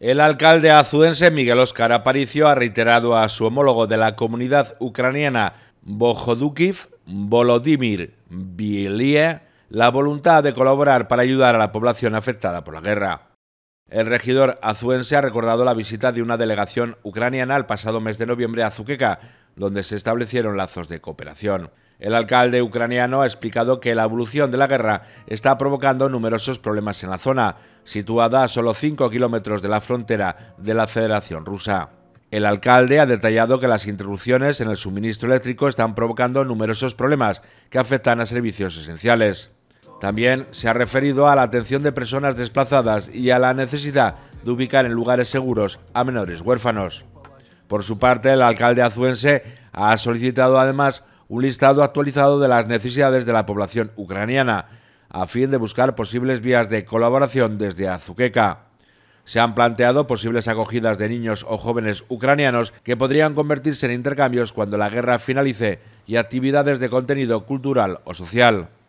El alcalde azuense Miguel Óscar Aparicio ha reiterado a su homólogo de la comunidad ucraniana Bojodukiv, Volodymyr Bielie, la voluntad de colaborar para ayudar a la población afectada por la guerra. El regidor azuense ha recordado la visita de una delegación ucraniana el pasado mes de noviembre a Zuqueca, donde se establecieron lazos de cooperación. El alcalde ucraniano ha explicado que la evolución de la guerra está provocando numerosos problemas en la zona, situada a solo 5 kilómetros de la frontera de la Federación Rusa. El alcalde ha detallado que las interrupciones en el suministro eléctrico están provocando numerosos problemas que afectan a servicios esenciales. También se ha referido a la atención de personas desplazadas y a la necesidad de ubicar en lugares seguros a menores huérfanos. Por su parte, el alcalde azuense ha solicitado además un listado actualizado de las necesidades de la población ucraniana, a fin de buscar posibles vías de colaboración desde Azuqueca. Se han planteado posibles acogidas de niños o jóvenes ucranianos que podrían convertirse en intercambios cuando la guerra finalice y actividades de contenido cultural o social.